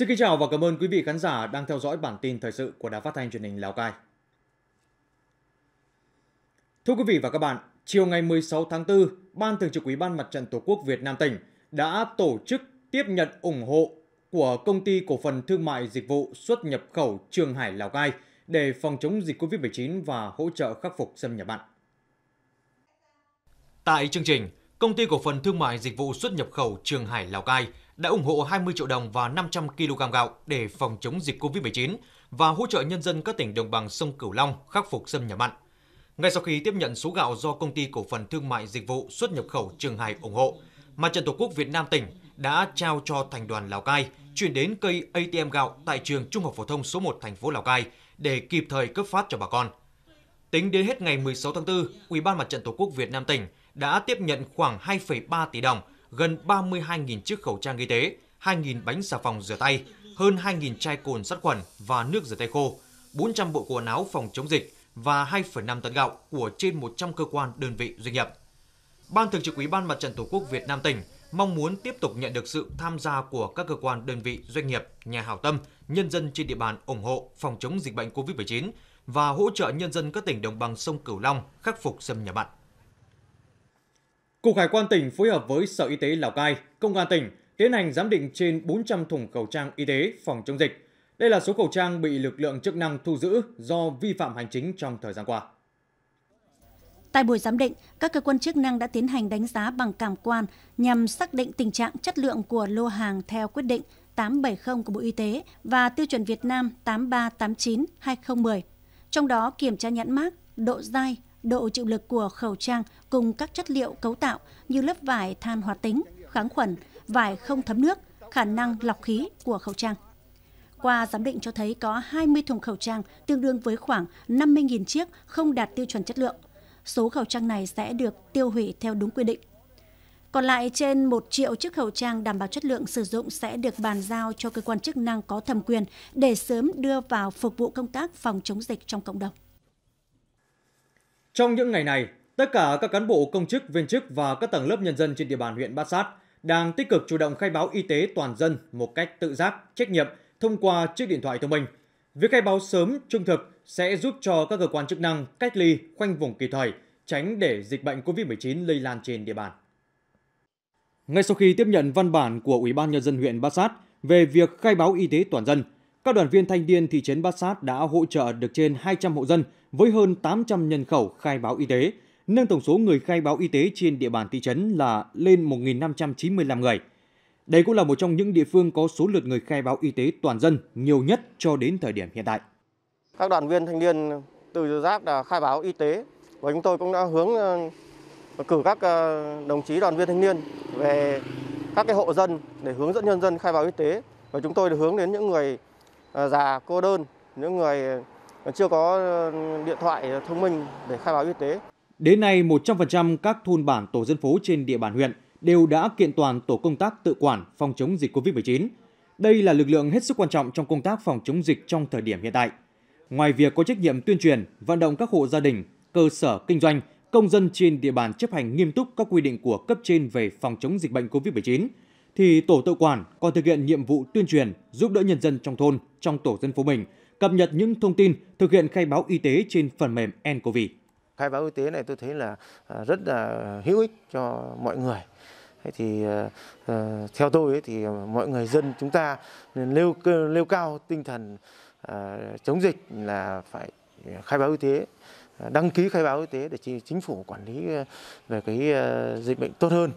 Xin kính chào và cảm ơn quý vị khán giả đang theo dõi bản tin thời sự của Đài Phát thanh truyền hình Lào Cai. Thưa quý vị và các bạn, chiều ngày 16 tháng 4, Ban Thường trực Ủy ban Mặt trận Tổ quốc Việt Nam tỉnh đã tổ chức tiếp nhận ủng hộ của Công ty Cổ phần Thương mại Dịch vụ xuất nhập khẩu Trường Hải Lào Cai để phòng chống dịch COVID-19 và hỗ trợ khắc phục xâm nhập mặn. Tại chương trình, Công ty Cổ phần Thương mại Dịch vụ xuất nhập khẩu Trường Hải Lào Cai – đã ủng hộ 20 triệu đồng và 500 kg gạo để phòng chống dịch COVID-19 và hỗ trợ nhân dân các tỉnh đồng bằng sông Cửu Long khắc phục xâm nhập mặn. Ngay sau khi tiếp nhận số gạo do công ty cổ phần thương mại dịch vụ xuất nhập khẩu Trường Hải ủng hộ, Mặt trận Tổ quốc Việt Nam tỉnh đã trao cho thành đoàn Lào Cai chuyển đến cây ATM gạo tại trường Trung học phổ thông số 1 thành phố Lào Cai để kịp thời cấp phát cho bà con. Tính đến hết ngày 16 tháng 4, Ủy ban Mặt trận Tổ quốc Việt Nam tỉnh đã tiếp nhận khoảng 2,3 tỷ đồng gần 32.000 chiếc khẩu trang y tế, 2.000 bánh xà phòng rửa tay, hơn 2.000 chai cồn sát khuẩn và nước rửa tay khô, 400 bộ quần áo phòng chống dịch và 2,5 tấn gạo của trên 100 cơ quan đơn vị doanh nghiệp. Ban Thường trực Ủy ban Mặt trận Tổ quốc Việt Nam tỉnh mong muốn tiếp tục nhận được sự tham gia của các cơ quan đơn vị doanh nghiệp, nhà hảo tâm, nhân dân trên địa bàn ủng hộ phòng chống dịch bệnh COVID-19 và hỗ trợ nhân dân các tỉnh đồng bằng sông Cửu Long khắc phục xâm nhập mặn. Cục Hải quan tỉnh phối hợp với Sở Y tế Lào Cai, Công an tỉnh tiến hành giám định trên 400 thùng khẩu trang y tế phòng chống dịch. Đây là số khẩu trang bị lực lượng chức năng thu giữ do vi phạm hành chính trong thời gian qua. Tại buổi giám định, các cơ quan chức năng đã tiến hành đánh giá bằng cảm quan nhằm xác định tình trạng chất lượng của lô hàng theo quyết định 870 của Bộ Y tế và tiêu chuẩn Việt Nam 8389-2010. Trong đó kiểm tra nhãn mát, độ dai, độ chịu lực của khẩu trang cùng các chất liệu cấu tạo như lớp vải than hoạt tính, kháng khuẩn, vải không thấm nước, khả năng lọc khí của khẩu trang. Qua giám định cho thấy có 20 thùng khẩu trang tương đương với khoảng 50.000 chiếc không đạt tiêu chuẩn chất lượng. Số khẩu trang này sẽ được tiêu hủy theo đúng quy định. Còn lại trên 1 triệu chiếc khẩu trang đảm bảo chất lượng sử dụng sẽ được bàn giao cho cơ quan chức năng có thẩm quyền để sớm đưa vào phục vụ công tác phòng chống dịch trong cộng đồng. Trong những ngày này, tất cả các cán bộ công chức, viên chức và các tầng lớp nhân dân trên địa bàn huyện Bát Sát đang tích cực chủ động khai báo y tế toàn dân một cách tự giác, trách nhiệm thông qua chiếc điện thoại thông minh. Việc khai báo sớm, trung thực sẽ giúp cho các cơ quan chức năng cách ly, khoanh vùng kịp thời, tránh để dịch bệnh COVID-19 lây lan trên địa bàn. Ngay sau khi tiếp nhận văn bản của Ủy ban Nhân dân huyện Bát Sát về việc khai báo y tế toàn dân, các đoàn viên thanh niên thị trấn Bát Sát đã hỗ trợ được trên 200 hộ dân với hơn 800 nhân khẩu khai báo y tế, nâng tổng số người khai báo y tế trên địa bàn thị trấn là lên 1.595 người. Đây cũng là một trong những địa phương có số lượt người khai báo y tế toàn dân nhiều nhất cho đến thời điểm hiện tại. Các đoàn viên thanh niên từ giáp là khai báo y tế và chúng tôi cũng đã hướng ờ, cử các ờ, đồng chí đoàn viên thanh niên về các cái hộ dân để hướng dẫn nhân dân khai báo y tế và chúng tôi được hướng đến những người già ờ, dạ, cô đơn những người ờ, chưa có ờ, điện thoại thông minh để khai báo y tế. Đến nay, 100% các thôn bản tổ dân phố trên địa bàn huyện đều đã kiện toàn tổ công tác tự quản phòng chống dịch COVID-19. Đây là lực lượng hết sức quan trọng trong công tác phòng chống dịch trong thời điểm hiện tại. Ngoài việc có trách nhiệm tuyên truyền, vận động các hộ gia đình, cơ sở kinh doanh, công dân trên địa bàn chấp hành nghiêm túc các quy định của cấp trên về phòng chống dịch bệnh COVID-19, thì tổ tự quản còn thực hiện nhiệm vụ tuyên truyền giúp đỡ nhân dân trong thôn trong tổ dân phố mình, cập nhật những thông tin thực hiện khai báo y tế trên phần mềm nCoV. Khai báo y tế này tôi thấy là à, rất là hữu ích cho mọi người. thì à, à, theo tôi thì mọi người dân chúng ta nên nêu nêu cao tinh thần chống dịch là phải khai báo y tế đăng ký khai báo y tế để chính phủ quản lý về cái dịch bệnh tốt hơn.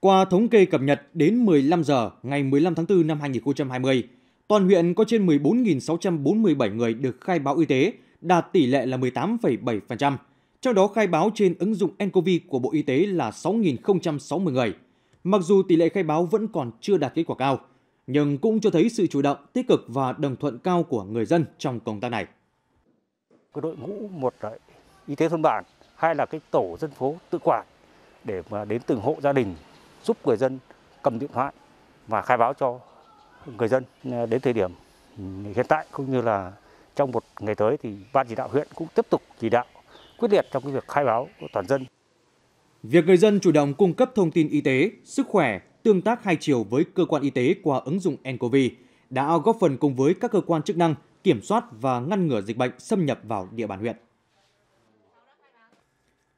Qua thống kê cập nhật đến 15 giờ ngày 15 tháng 4 năm 2020, Toàn huyện có trên 14.647 người được khai báo y tế, đạt tỷ lệ là 18,7%. Trong đó khai báo trên ứng dụng nCoV của Bộ Y tế là 6.060 người. Mặc dù tỷ lệ khai báo vẫn còn chưa đạt kết quả cao, nhưng cũng cho thấy sự chủ động, tích cực và đồng thuận cao của người dân trong công tác này. Cái đội ngũ một là y tế thôn bản, hai là cái tổ dân phố tự quản để mà đến từng hộ gia đình giúp người dân cầm điện thoại và khai báo cho người dân à, đến thời điểm hiện tại cũng như là trong một ngày tới thì ban chỉ đạo huyện cũng tiếp tục chỉ đạo quyết liệt trong cái việc khai báo của toàn dân. Việc người dân chủ động cung cấp thông tin y tế, sức khỏe, tương tác hai chiều với cơ quan y tế qua ứng dụng nCoV đã góp phần cùng với các cơ quan chức năng kiểm soát và ngăn ngừa dịch bệnh xâm nhập vào địa bàn huyện.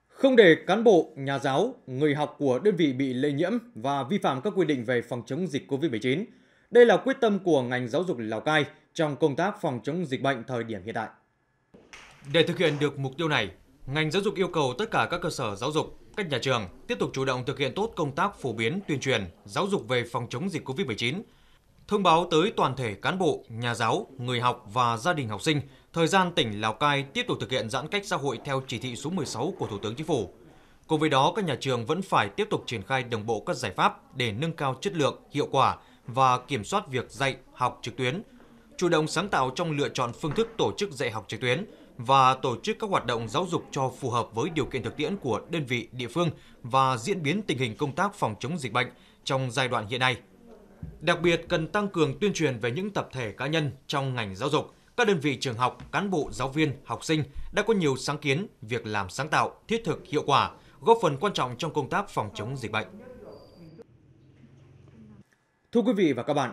Không để cán bộ, nhà giáo, người học của đơn vị bị lây nhiễm và vi phạm các quy định về phòng chống dịch COVID-19, đây là quyết tâm của ngành giáo dục Lào Cai trong công tác phòng chống dịch bệnh thời điểm hiện tại. Để thực hiện được mục tiêu này, ngành giáo dục yêu cầu tất cả các cơ sở giáo dục, các nhà trường tiếp tục chủ động thực hiện tốt công tác phổ biến tuyên truyền giáo dục về phòng chống dịch COVID-19, thông báo tới toàn thể cán bộ, nhà giáo, người học và gia đình học sinh thời gian tỉnh Lào Cai tiếp tục thực hiện giãn cách xã hội theo chỉ thị số 16 của Thủ tướng Chính phủ. Cùng với đó, các nhà trường vẫn phải tiếp tục triển khai đồng bộ các giải pháp để nâng cao chất lượng, hiệu quả và kiểm soát việc dạy học trực tuyến, chủ động sáng tạo trong lựa chọn phương thức tổ chức dạy học trực tuyến và tổ chức các hoạt động giáo dục cho phù hợp với điều kiện thực tiễn của đơn vị, địa phương và diễn biến tình hình công tác phòng chống dịch bệnh trong giai đoạn hiện nay. Đặc biệt cần tăng cường tuyên truyền về những tập thể cá nhân trong ngành giáo dục, các đơn vị trường học, cán bộ, giáo viên, học sinh đã có nhiều sáng kiến, việc làm sáng tạo, thiết thực, hiệu quả, góp phần quan trọng trong công tác phòng chống dịch bệnh. Thưa quý vị và các bạn,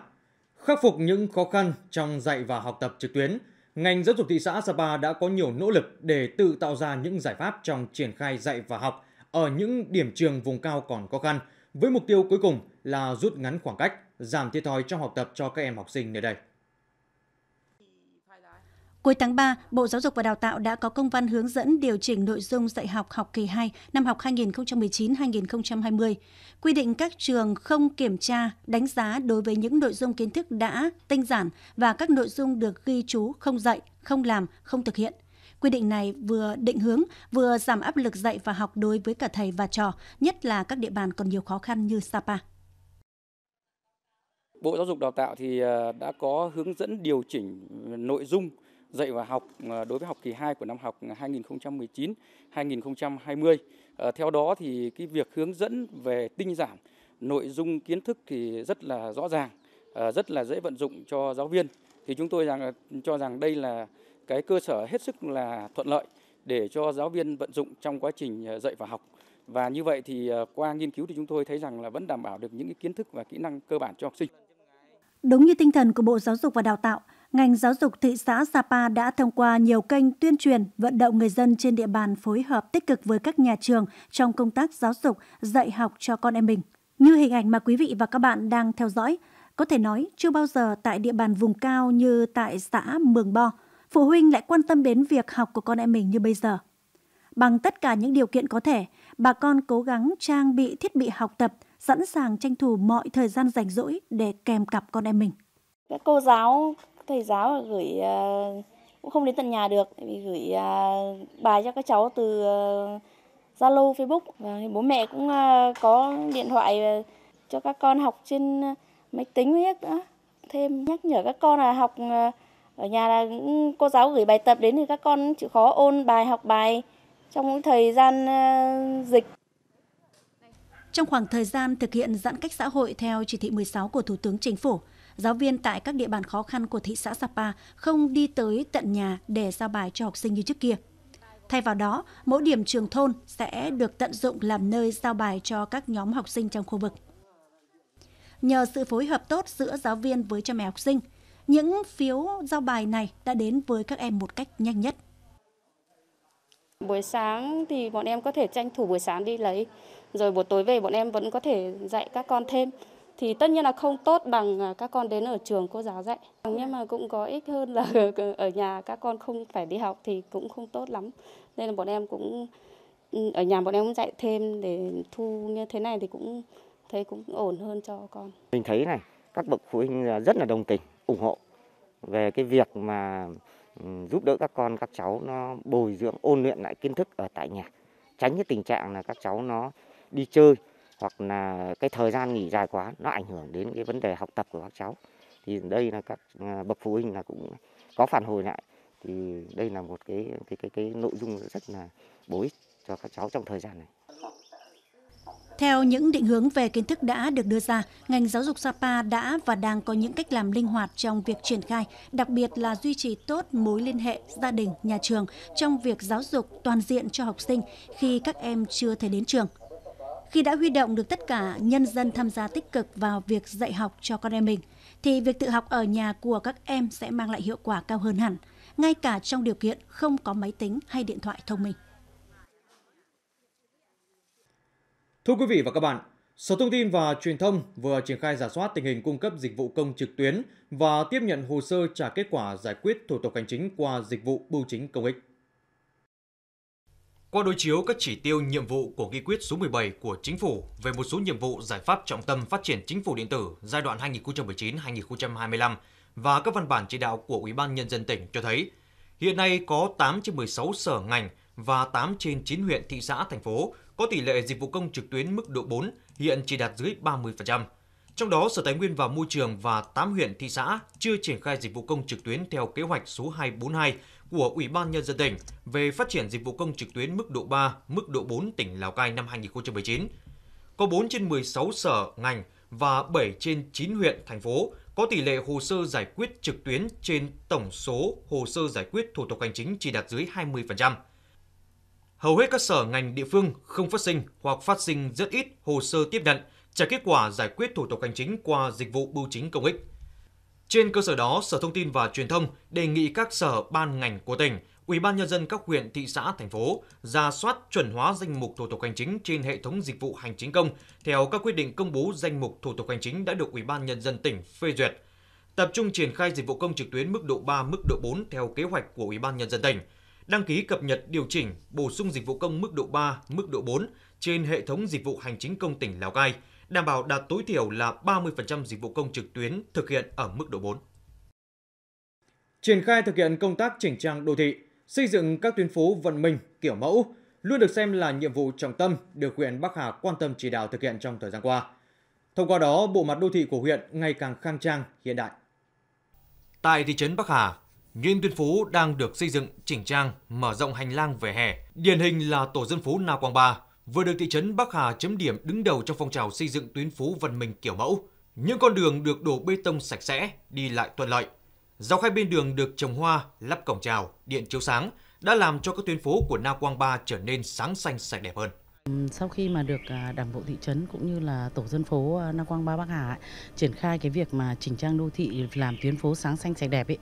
khắc phục những khó khăn trong dạy và học tập trực tuyến, ngành giáo dục thị xã Sapa đã có nhiều nỗ lực để tự tạo ra những giải pháp trong triển khai dạy và học ở những điểm trường vùng cao còn khó khăn, với mục tiêu cuối cùng là rút ngắn khoảng cách, giảm thiệt thòi trong học tập cho các em học sinh nơi đây. Cuối tháng 3, Bộ Giáo dục và Đào tạo đã có công văn hướng dẫn điều chỉnh nội dung dạy học học kỳ 2 năm học 2019-2020, quy định các trường không kiểm tra, đánh giá đối với những nội dung kiến thức đã tinh giản và các nội dung được ghi chú không dạy, không làm, không thực hiện. Quy định này vừa định hướng, vừa giảm áp lực dạy và học đối với cả thầy và trò, nhất là các địa bàn còn nhiều khó khăn như Sapa. Bộ Giáo dục Đào tạo thì à, đã có hướng dẫn điều chỉnh nội dung dạy và học ờ, đối với học kỳ 2 của năm học 2019-2020. Ờ, theo đó thì cái việc hướng dẫn về tinh giản nội dung kiến thức thì rất là rõ ràng, ờ, rất là dễ vận dụng cho giáo viên. Thì chúng tôi rằng cho rằng đây là cái cơ sở hết sức là thuận lợi để cho giáo viên vận dụng trong quá trình dạy và học. Và như vậy thì qua nghiên cứu thì chúng tôi thấy rằng là vẫn đảm bảo được những cái kiến thức và kỹ năng cơ bản cho học sinh. Đúng như tinh thần của Bộ Giáo dục và Đào tạo, ngành giáo dục thị xã Sapa đã thông qua nhiều kênh tuyên truyền, vận động người dân trên địa bàn phối hợp tích cực với các nhà trường trong công tác giáo dục, dạy học cho con em mình. Như hình ảnh mà quý vị và các bạn đang theo dõi, có thể nói chưa bao giờ tại địa bàn vùng cao như tại xã Mường Bo, phụ huynh lại quan tâm đến việc học của con em mình như bây giờ. Bằng tất cả những điều kiện có thể, bà con cố gắng trang bị thiết bị học tập, sẵn sàng tranh thủ mọi thời gian rảnh rỗi để kèm cặp con em mình. Các cô giáo thầy giáo gửi ờ, cũng không đến tận nhà được vì gửi ờ, bài cho các cháu từ ờ, Zalo, Facebook. Bố mẹ cũng có điện thoại cho các con học trên máy tính hết nữa. Thêm nhắc nhở các con là học ở nhà là cô giáo gửi bài tập đến thì các con chịu khó ôn bài học bài trong thời gian dịch. Trong khoảng thời gian thực hiện giãn cách xã hội theo chỉ thị 16 của Thủ tướng Chính phủ, Giáo viên tại các địa bàn khó khăn của thị xã Sapa không đi tới tận nhà để giao bài cho học sinh như trước kia. Thay vào đó, mỗi điểm trường thôn sẽ được tận dụng làm nơi giao bài cho các nhóm học sinh trong khu vực. Nhờ sự phối hợp tốt giữa giáo viên với cha mẹ học sinh, những phiếu giao bài này đã đến với các em một cách nhanh nhất. Buổi sáng thì bọn em có thể tranh thủ buổi sáng đi lấy, rồi buổi tối về bọn em vẫn có thể dạy các con thêm thì tất nhiên là không tốt bằng à, các con đến ở trường cô giáo dạy nhưng mà cũng có ích hơn là ở nhà các con không phải đi học thì cũng không tốt lắm nên là bọn em cũng ừ, ở nhà bọn em cũng dạy thêm để thu như thế này thì cũng thấy cũng ổn hơn cho con mình thấy này các bậc phụ huynh à, rất là đồng tình ủng hộ về cái việc mà ừ, giúp đỡ các con các cháu nó bồi dưỡng ôn luyện lại kiến thức ở tại nhà tránh cái tình trạng là các cháu nó đi chơi hoặc là cái thời gian nghỉ dài quá nó ảnh hưởng đến cái vấn đề học tập của các cháu thì đây là các à, bậc phụ huynh là cũng có phản hồi lại thì đây là một cái cái cái cái nội dung rất là bổ ích cho các cháu trong thời gian này. Theo những định hướng về kiến thức đã được đưa ra, ngành giáo dục Sapa đã và đang có những cách làm linh hoạt trong việc triển khai, đặc biệt là duy trì tốt mối liên hệ gia đình, nhà trường trong việc giáo dục toàn diện cho học sinh khi các em chưa thể đến trường. Khi đã huy động được tất cả nhân dân tham gia tích cực vào việc dạy học cho con em mình, thì việc tự học ở nhà của các em sẽ mang lại hiệu quả cao hơn hẳn, ngay cả trong điều kiện không có máy tính hay điện thoại thông minh. Thưa quý vị và các bạn, Sở Thông tin và Truyền thông vừa triển khai giả soát tình hình cung cấp dịch vụ công trực tuyến và tiếp nhận hồ sơ trả kết quả giải quyết thủ tục hành chính qua dịch vụ bưu chính công ích qua đối chiếu các chỉ tiêu nhiệm vụ của nghị quyết số 17 của Chính phủ về một số nhiệm vụ giải pháp trọng tâm phát triển chính phủ điện tử giai đoạn 2019-2025 và các văn bản chỉ đạo của Ủy ban Nhân dân tỉnh cho thấy, hiện nay có 8 trên 16 sở ngành và 8 trên 9 huyện, thị xã, thành phố có tỷ lệ dịch vụ công trực tuyến mức độ 4 hiện chỉ đạt dưới 30%. Trong đó, Sở Tài nguyên và Môi trường và 8 huyện, thị xã chưa triển khai dịch vụ công trực tuyến theo kế hoạch số 242 của Ủy ban Nhân dân tỉnh về phát triển dịch vụ công trực tuyến mức độ 3, mức độ 4 tỉnh Lào Cai năm 2019. Có 4 trên 16 sở, ngành và 7 trên 9 huyện, thành phố có tỷ lệ hồ sơ giải quyết trực tuyến trên tổng số hồ sơ giải quyết thủ tục hành chính chỉ đạt dưới 20%. Hầu hết các sở ngành địa phương không phát sinh hoặc phát sinh rất ít hồ sơ tiếp nhận, trả kết quả giải quyết thủ tục hành chính qua dịch vụ bưu chính công ích. Trên cơ sở đó, Sở Thông tin và Truyền thông đề nghị các sở ban ngành của tỉnh, Ủy ban nhân dân các huyện, thị xã, thành phố ra soát chuẩn hóa danh mục thủ tục hành chính trên hệ thống dịch vụ hành chính công theo các quyết định công bố danh mục thủ tục hành chính đã được Ủy ban nhân dân tỉnh phê duyệt. Tập trung triển khai dịch vụ công trực tuyến mức độ 3, mức độ 4 theo kế hoạch của Ủy ban nhân dân tỉnh. Đăng ký cập nhật điều chỉnh, bổ sung dịch vụ công mức độ 3, mức độ 4 trên hệ thống dịch vụ hành chính công tỉnh Lào Cai đảm bảo đạt tối thiểu là 30% dịch vụ công trực tuyến thực hiện ở mức độ 4. Triển khai thực hiện công tác chỉnh trang đô thị, xây dựng các tuyến phố văn minh kiểu mẫu luôn được xem là nhiệm vụ trọng tâm được huyện Bắc Hà quan tâm chỉ đạo thực hiện trong thời gian qua. Thông qua đó, bộ mặt đô thị của huyện ngày càng khang trang, hiện đại. Tại thị trấn Bắc Hà, những tuyến phố đang được xây dựng chỉnh trang, mở rộng hành lang về hè. Điển hình là tổ dân phố Na Quang Ba, vừa được thị trấn Bắc Hà chấm điểm đứng đầu trong phong trào xây dựng tuyến phố văn minh kiểu mẫu. Những con đường được đổ bê tông sạch sẽ, đi lại thuận lợi. Dọc hai bên đường được trồng hoa, lắp cổng chào, điện chiếu sáng đã làm cho các tuyến phố của Na Quang Ba trở nên sáng xanh sạch đẹp hơn. Sau khi mà được à, Đảng bộ thị trấn cũng như là tổ dân phố à, Na Quang Ba Bắc Hà ấy, triển khai cái việc mà chỉnh trang đô thị làm tuyến phố sáng xanh sạch đẹp ấy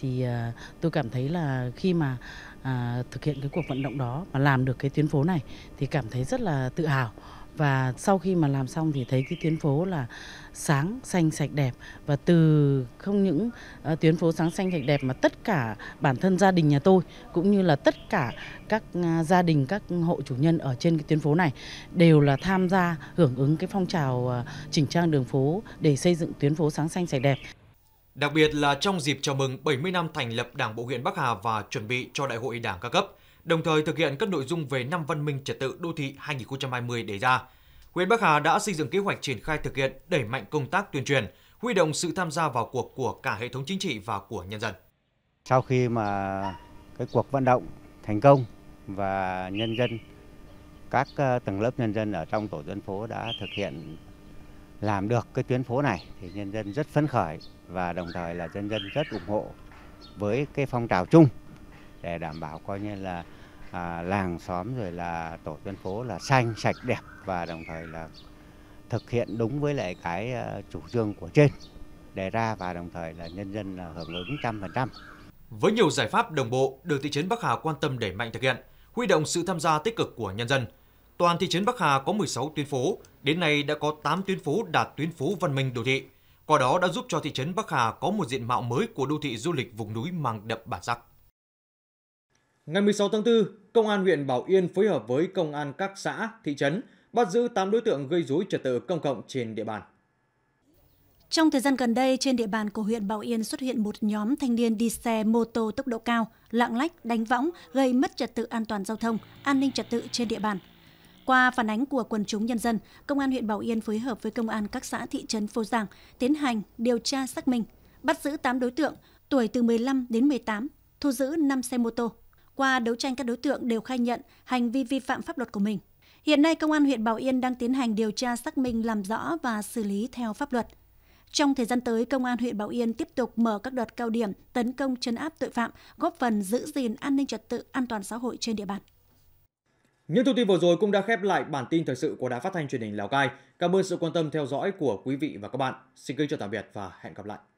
thì à, tôi cảm thấy là khi mà à, thực hiện cái cuộc vận động đó mà làm được cái tuyến phố này thì cảm thấy rất là tự hào và sau khi mà làm xong thì thấy cái tuyến phố là sáng xanh sạch đẹp và từ không những uh, tuyến phố sáng xanh sạch đẹp mà tất cả bản thân gia đình nhà tôi cũng như là tất cả các uh, gia đình các hộ chủ nhân ở trên cái tuyến phố này đều là tham gia hưởng ứng cái phong trào uh, chỉnh trang đường phố để xây dựng tuyến phố sáng xanh sạch đẹp Đặc biệt là trong dịp chào mừng 70 năm thành lập Đảng Bộ huyện Bắc Hà và chuẩn bị cho Đại hội Đảng các cấp, đồng thời thực hiện các nội dung về năm văn minh trật tự đô thị 2020 đề ra. Huyện Bắc Hà đã xây dựng kế hoạch triển khai thực hiện đẩy mạnh công tác tuyên truyền, huy động sự tham gia vào cuộc của cả hệ thống chính trị và của nhân dân. Sau khi mà cái cuộc vận động thành công và nhân dân các ờ, tầng lớp nhân dân ở trong tổ dân phố đã thực hiện làm được cái tuyến phố này thì nhân dân rất phấn khởi và đồng thời là dân dân rất ủng hộ với cái phong trào chung để đảm bảo coi như là à, làng xóm rồi là tổ dân phố là xanh sạch đẹp và đồng thời là thực hiện đúng với lại cái à, chủ trương của trên đề ra và đồng thời là nhân dân là hưởng ứng trăm phần trăm. Với nhiều giải pháp đồng bộ được thị trấn Bắc Hà quan tâm đẩy mạnh thực hiện, huy động sự tham gia tích cực của nhân dân. Toàn thị trấn Bắc Hà có 16 tuyến phố, đến nay đã có 8 tuyến phố đạt tuyến phố văn minh đô thị. Qua đó đã giúp cho thị trấn Bắc Hà có một diện mạo mới của đô thị du lịch vùng núi mang đậm bản sắc. Ngày 16 tháng 4, Công an huyện Bảo Yên phối hợp với Công an các xã, thị trấn bắt giữ 8 đối tượng gây rối trật tự công cộng trên địa bàn. Trong thời gian gần đây, trên địa bàn của huyện Bảo Yên xuất hiện một nhóm thanh niên đi xe mô tô tốc độ cao, lạng lách, đánh võng, gây mất trật tự an toàn giao thông, an ninh trật tự trên địa bàn – qua phản ánh của quần chúng nhân dân, Công an huyện Bảo Yên phối hợp với Công an các xã thị trấn phố Giàng tiến hành điều tra xác minh, bắt giữ 8 đối tượng tuổi từ 15 đến 18, thu giữ 5 xe mô tô. Qua đấu tranh các đối tượng đều khai nhận hành vi vi phạm pháp luật của mình. Hiện nay Công an huyện Bảo Yên đang tiến hành điều tra xác minh làm rõ và xử lý theo pháp luật. Trong thời gian tới, Công an huyện Bảo Yên tiếp tục mở các đợt cao điểm tấn công chấn áp tội phạm, góp phần giữ gìn an ninh trật tự, an toàn xã hội trên địa bàn. Những thông tin vừa rồi cũng đã khép lại bản tin thời sự của Đài Phát thanh Truyền hình Lào Cai. Cảm ơn sự quan tâm theo dõi của quý vị và các bạn. Xin kính chào tạm biệt và hẹn gặp lại.